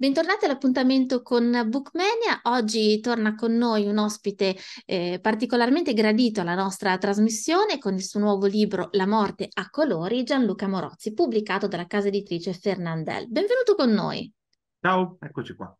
Bentornati all'appuntamento con Bookmania. Oggi torna con noi un ospite eh, particolarmente gradito alla nostra trasmissione con il suo nuovo libro La morte a colori, Gianluca Morozzi, pubblicato dalla casa editrice Fernandel. Benvenuto con noi. Ciao, eccoci qua.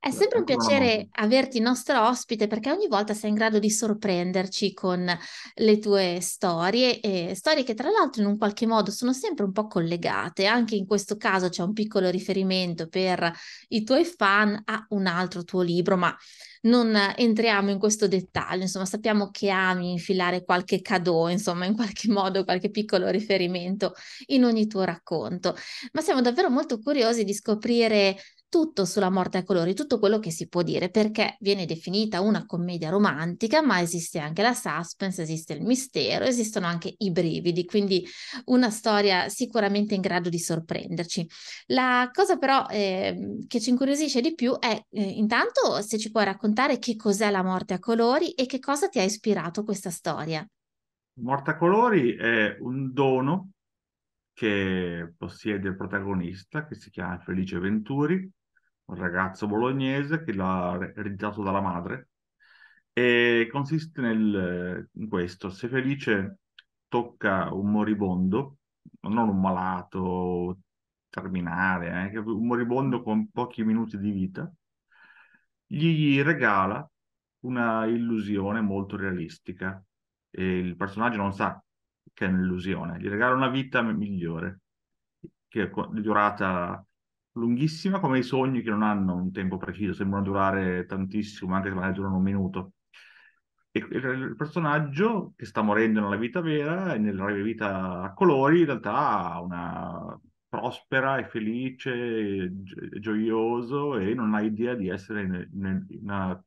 È sempre un piacere averti nostro ospite perché ogni volta sei in grado di sorprenderci con le tue storie, e storie che tra l'altro in un qualche modo sono sempre un po' collegate. Anche in questo caso c'è un piccolo riferimento per i tuoi fan a un altro tuo libro, ma non entriamo in questo dettaglio. Insomma, sappiamo che ami infilare qualche cadeau, insomma, in qualche modo qualche piccolo riferimento in ogni tuo racconto. Ma siamo davvero molto curiosi di scoprire tutto sulla morte a colori, tutto quello che si può dire, perché viene definita una commedia romantica, ma esiste anche la suspense, esiste il mistero, esistono anche i brividi, quindi una storia sicuramente in grado di sorprenderci. La cosa però eh, che ci incuriosisce di più è eh, intanto se ci puoi raccontare che cos'è la morte a colori e che cosa ti ha ispirato questa storia. Morte a colori è un dono che possiede il protagonista, che si chiama Felice Venturi, un ragazzo bolognese che l'ha ereditato dalla madre e consiste nel, in questo, se Felice tocca un moribondo, non un malato terminale, eh, un moribondo con pochi minuti di vita, gli regala una illusione molto realistica e il personaggio non sa che è un'illusione, gli regala una vita migliore, che è di durata lunghissima come i sogni che non hanno un tempo preciso, sembrano durare tantissimo, anche se magari durano un minuto. E il personaggio che sta morendo nella vita vera e nella vita a colori, in realtà ha una prospera e felice, e gioioso e non ha idea di essere in, una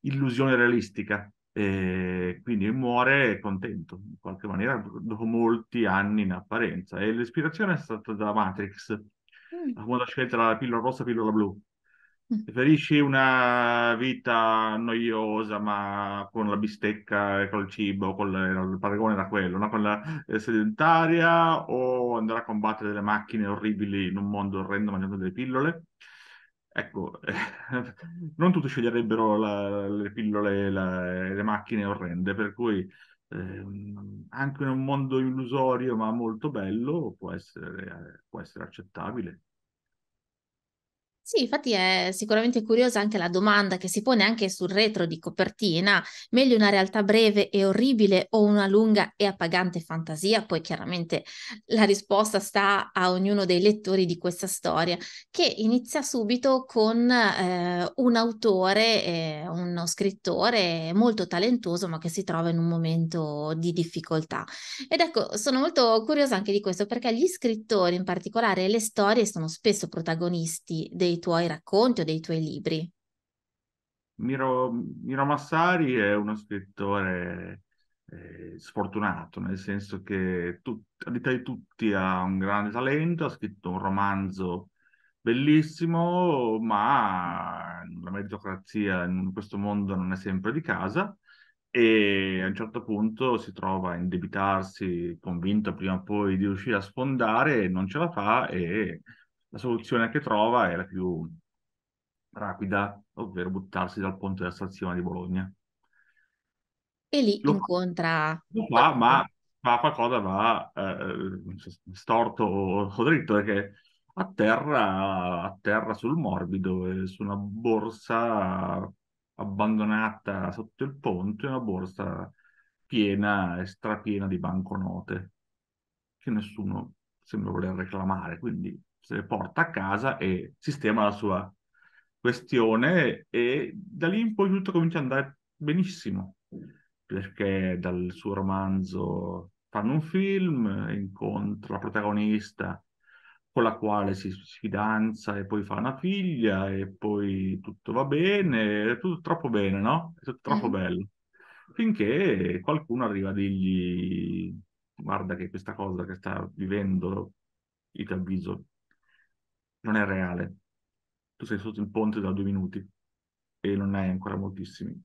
illusione realistica. E quindi muore contento in qualche maniera dopo molti anni in apparenza e l'ispirazione è stata da Matrix la mm. famosa scelta tra la pillola rossa e la pillola blu. Mm. Preferisci una vita noiosa ma con la bistecca e col cibo, col, il paragone da quello, no? quella eh, sedentaria o andare a combattere delle macchine orribili in un mondo orrendo mangiando delle pillole? Ecco, eh, non tutti sceglierebbero la, le pillole e le macchine orrende, per cui Ehm, anche in un mondo illusorio ma molto bello può essere, può essere accettabile. Sì, infatti è sicuramente curiosa anche la domanda che si pone anche sul retro di copertina, meglio una realtà breve e orribile o una lunga e appagante fantasia? Poi chiaramente la risposta sta a ognuno dei lettori di questa storia, che inizia subito con eh, un autore, eh, uno scrittore molto talentuoso ma che si trova in un momento di difficoltà. Ed ecco, sono molto curiosa anche di questo perché gli scrittori in particolare e le storie sono spesso protagonisti dei dei tuoi racconti o dei tuoi libri? Miro, Miro Massari è uno scrittore eh, sfortunato, nel senso che tut, all'età di tutti ha un grande talento, ha scritto un romanzo bellissimo, ma la meritocrazia in questo mondo non è sempre di casa e a un certo punto si trova a indebitarsi, convinto prima o poi di riuscire a sfondare, non ce la fa e la soluzione che trova è la più rapida, ovvero buttarsi dal ponte della stazione di Bologna. E lì lo incontra... Lo fa, ma fa qualcosa va eh, storto o dritto, perché atterra, atterra sul morbido, su una borsa abbandonata sotto il ponte, una borsa piena e strapiena di banconote che nessuno sembra voler reclamare, quindi se le porta a casa e sistema la sua questione e da lì in poi tutto comincia ad andare benissimo perché dal suo romanzo fanno un film, incontra la protagonista con la quale si, si fidanza e poi fa una figlia e poi tutto va bene, è tutto troppo bene, no? È tutto troppo mm. bello. Finché qualcuno arriva a dirgli guarda che questa cosa che sta vivendo, io ti avviso, non è reale. Tu sei sotto il ponte da due minuti e non hai ancora moltissimi.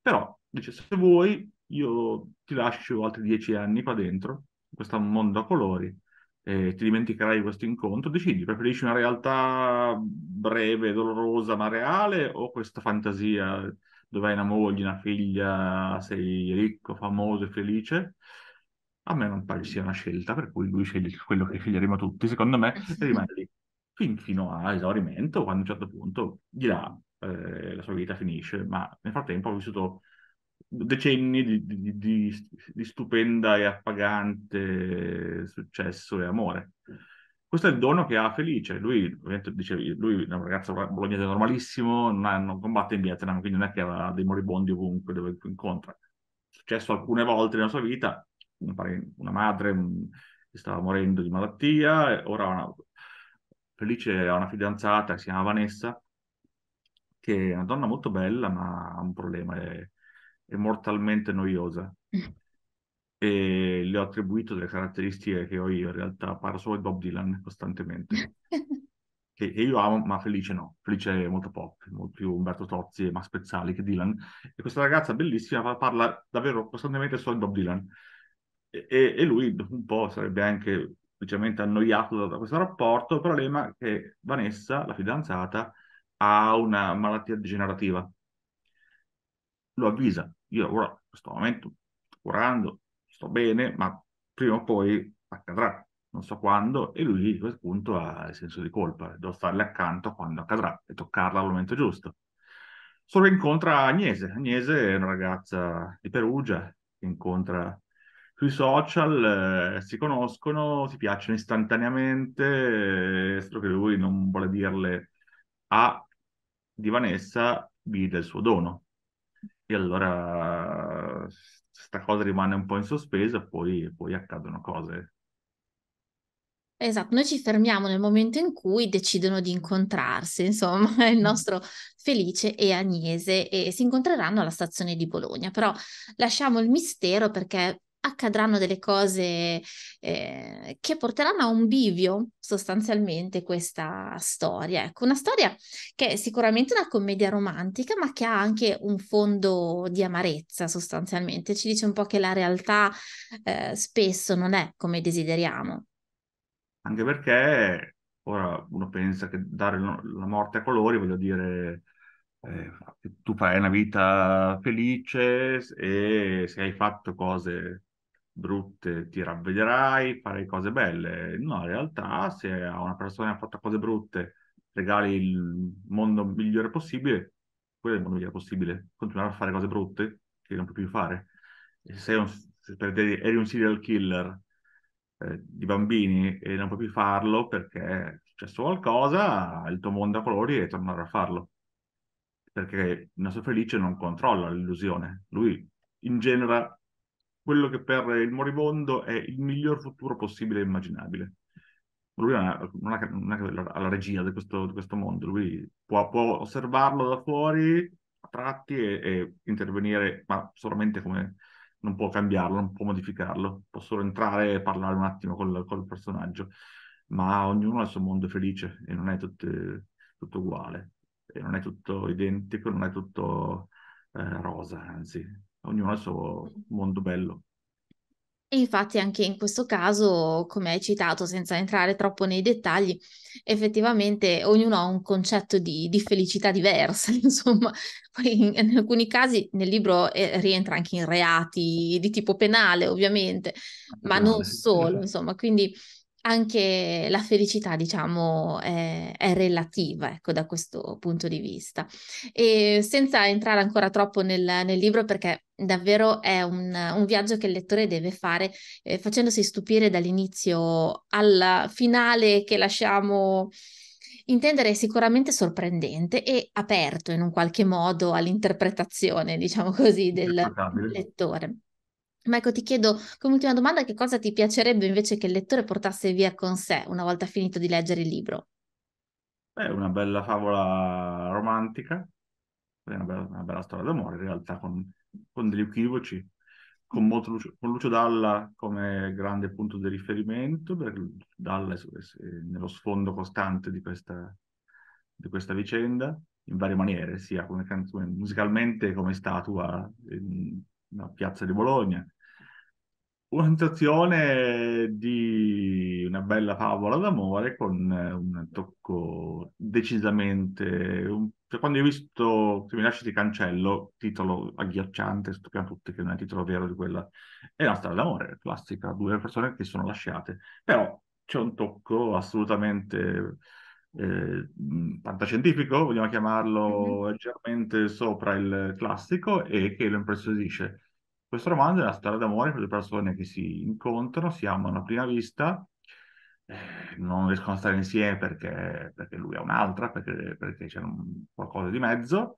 Però, dice, se vuoi, io ti lascio altri dieci anni qua dentro, in questo mondo a colori, e ti dimenticherai di questo incontro, decidi, preferisci una realtà breve, dolorosa, ma reale, o questa fantasia dove hai una moglie, una figlia, sei ricco, famoso e felice? A me non pare sia una scelta, per cui lui sceglie quello che sceglieremo tutti, secondo me, e rimane lì fin, fino a esaurimento, quando a un certo punto di là eh, la sua vita finisce, ma nel frattempo ha vissuto decenni di, di, di, di, stupenda e appagante successo e amore. Questo è il dono che ha Felice. Lui, dicevi, lui è un ragazzo bolognese normalissimo, non, ha, non, combatte in Vietnam, quindi non è che aveva dei moribondi ovunque dove incontra. È successo alcune volte nella sua vita, una madre mm, stava morendo di malattia, ora una, Felice ha una fidanzata che si chiama Vanessa, che è una donna molto bella, ma ha un problema, è, è mortalmente noiosa. e le ho attribuito delle caratteristiche che ho io, in realtà parlo solo di Bob Dylan costantemente. che, io amo, ma Felice no. Felice è molto pop, molto più Umberto Tozzi e Max Pezzali che Dylan. E questa ragazza bellissima parla davvero costantemente solo di Bob Dylan. E, e, lui un po' sarebbe anche leggermente annoiato da, da questo rapporto, il problema è che Vanessa, la fidanzata, ha una malattia degenerativa. Lo avvisa, io ora in questo momento sto curando, sto bene, ma prima o poi accadrà, non so quando, e lui a quel punto ha il senso di colpa, devo starle accanto quando accadrà e toccarla al momento giusto. Solo incontra Agnese, Agnese è una ragazza di Perugia che incontra sui social eh, si conoscono, si piacciono istantaneamente, eh, che lui non vuole dirle a di Vanessa B del suo dono. E allora questa cosa rimane un po' in sospeso, poi, poi accadono cose. Esatto, noi ci fermiamo nel momento in cui decidono di incontrarsi, insomma, il mm. nostro Felice e Agnese e si incontreranno alla stazione di Bologna, però lasciamo il mistero perché accadranno delle cose eh, che porteranno a un bivio sostanzialmente questa storia. Ecco, una storia che è sicuramente una commedia romantica, ma che ha anche un fondo di amarezza sostanzialmente. Ci dice un po' che la realtà eh, spesso non è come desideriamo. Anche perché ora uno pensa che dare la morte a colori, voglio dire, eh, tu fai una vita felice e se hai fatto cose brutte ti ravvederai, fare cose belle. No, in realtà se a una persona ha fatto cose brutte regali il mondo migliore possibile, quello è il mondo migliore possibile. Continuare a fare cose brutte che non puoi più fare. E se un, se per te eri un serial killer eh, di bambini e non puoi più farlo perché è successo qualcosa, il tuo mondo a colori e tornare a farlo. Perché il nostro felice non controlla l'illusione, lui in ingenera quello che per il moribondo è il miglior futuro possibile e immaginabile. Lui non è, non è la regia di questo, di questo mondo, lui può, può, osservarlo da fuori a tratti e, e, intervenire, ma solamente come non può cambiarlo, non può modificarlo, può solo entrare e parlare un attimo col, col personaggio, ma ognuno ha il suo mondo felice e non è tutte, tutto uguale, e non è tutto identico, non è tutto eh, rosa, anzi ognuno ha il suo mondo bello. E infatti anche in questo caso, come hai citato, senza entrare troppo nei dettagli, effettivamente ognuno ha un concetto di, di felicità diversa, insomma. Poi in, alcuni casi nel libro eh, rientra anche in reati di tipo penale, ovviamente, ma non solo, insomma. Quindi anche la felicità, diciamo, è, è, relativa, ecco, da questo punto di vista. E senza entrare ancora troppo nel, nel libro, perché davvero è un, un, viaggio che il lettore deve fare, eh, facendosi stupire dall'inizio al finale che lasciamo intendere è sicuramente sorprendente e aperto in un qualche modo all'interpretazione, diciamo così, del lettore. Ma ecco, ti chiedo come ultima domanda che cosa ti piacerebbe invece che il lettore portasse via con sé una volta finito di leggere il libro? Beh, una bella favola romantica, una bella, una bella storia d'amore in realtà, con, con degli equivoci, con, molto Lucio, con Lucio Dalla come grande punto di riferimento, perché Dalla è, è nello sfondo costante di questa, di questa vicenda, in varie maniere, sia come canzone musicalmente come statua. In, una piazza di Bologna. Una Un'azione di una bella favola d'amore con eh, un tocco decisamente... Un... Cioè, quando hai visto Se mi lasci ti cancello, titolo agghiacciante, sappiamo tutti che non è il titolo vero di quella, è una storia d'amore classica, due persone che si sono lasciate, però c'è un tocco assolutamente eh, fantascientifico, vogliamo chiamarlo mm-hmm. leggermente sopra il classico, e che lo impreziosisce. Questo romanzo è una storia d'amore per due persone che si incontrano, si amano a prima vista, eh, non riescono a stare insieme perché, perché lui è un'altra, perché, perché c'è un, qualcosa di mezzo,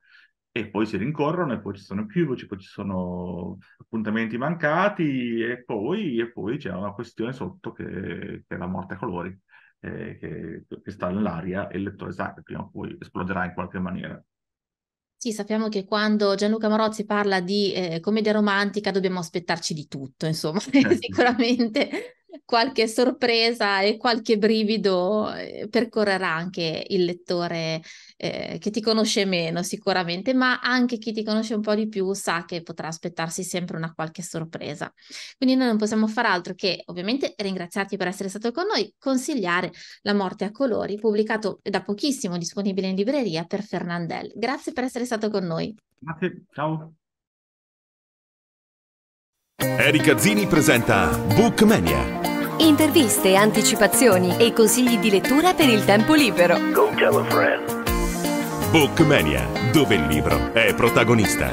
e poi si rincorrono, e poi ci sono equivoci, poi ci sono appuntamenti mancati, e poi, e poi c'è una questione sotto che, che è la morte a colori eh, che, che, sta nell'aria e il lettore sa che prima o poi esploderà in qualche maniera. Sì, sappiamo che quando Gianluca Morozzi parla di eh, commedia romantica dobbiamo aspettarci di tutto, insomma, eh certo. sì. sicuramente qualche sorpresa e qualche brivido eh, percorrerà anche il lettore eh, che ti conosce meno sicuramente, ma anche chi ti conosce un po' di più sa che potrà aspettarsi sempre una qualche sorpresa. Quindi noi non possiamo far altro che ovviamente ringraziarti per essere stato con noi, consigliare La morte a colori, pubblicato da pochissimo, disponibile in libreria per Fernandel. Grazie per essere stato con noi. Grazie, ciao. Erika Zini presenta Bookmania. Interviste, anticipazioni e consigli di lettura per il tempo libero. Go tell a friend. Bookmania, dove il libro è protagonista.